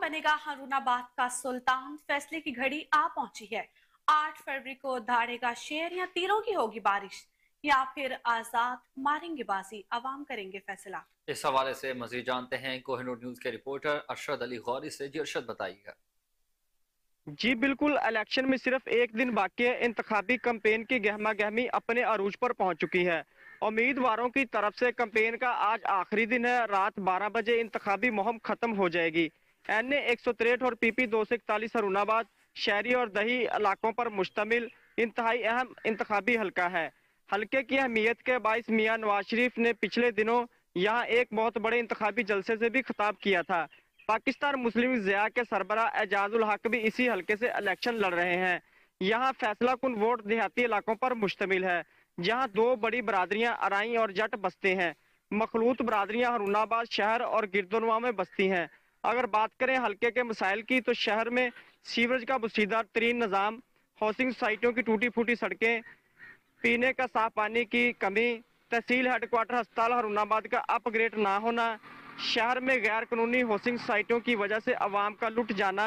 बनेगा हरूनाबाद का सुल्तान फैसले की घड़ी आ पहुंची है आठ फरवरी को धाड़ेगा शेर या तीरों की होगी बारिश या फिर आजाद मारेंगे बाजी आवाम करेंगे फैसला इस हवाले से मजीद जानते हैं कोहनूर न्यूज के रिपोर्टर अरशद अली गौरी से जी अरशद बताइएगा जी बिल्कुल इलेक्शन में सिर्फ एक दिन बाकी है इंतबी कम्पेन की गहमा गहमी अपने अरूज पर पहुंच चुकी है उम्मीदवारों की तरफ से कम्पेन का आज आखिरी दिन है रात 12 बजे इंतबी मुहम खत्म हो जाएगी एन ए एक सौ तिरसठ और पीपी दो सौ इकतालीस अरुणाबाद शहरी और दही इलाकों पर मुश्तमिल इंतहाई अहम इंतबी हल्का है हल्के की अहमियत के बायस मियाँ नवाज शरीफ ने पिछले दिनों यहाँ एक बहुत बड़े इंतबी जलसे से भी खिताब किया था पाकिस्तान मुस्लिम जिया के सरबरा एजाजुल हक भी इसी हल्के से इलेक्शन लड़ रहे हैं यहाँ फैसला कन वोट देहाती इलाकों पर मुश्तमिल है जहाँ दो बड़ी बरदरियाँ अराई और जट बसते हैं मखलूत बरदरियाँ हरुणाबाद शहर और गिरदोनवा में बसती हैं अगर बात करें हल्के के मसाइल की तो शहर में सीवरेज का बसीदा तरीन निज़ाम हाउसिंग सोसाइटियों की टूटी फूटी सड़कें पीने का साफ पानी की कमी तहसील हेडकोार्टर अस्पताल हरुणाबाद का अपग्रेड ना होना शहर में गैर कानूनी हाउसिंग सोसाइटियों की वजह से अवाम का लुट जाना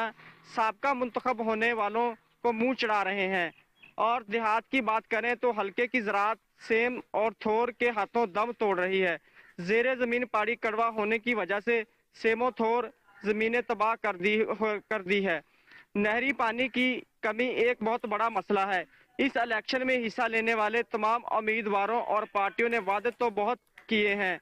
सबका मंतखब होने वालों को मुंह चढ़ा रहे हैं और देहात की बात करें तो हल्के की ज़रात सेम और थोर के हाथों दम तोड़ रही है जेर ज़मीन पहाड़ी कड़वा होने की वजह से सेमो थोर ज़मीनें तबाह कर दी कर दी है नहरी पानी की कमी एक बहुत बड़ा मसला है इस इलेक्शन में हिस्सा लेने वाले तमाम उम्मीदवारों और पार्टियों ने वादे तो बहुत किए हैं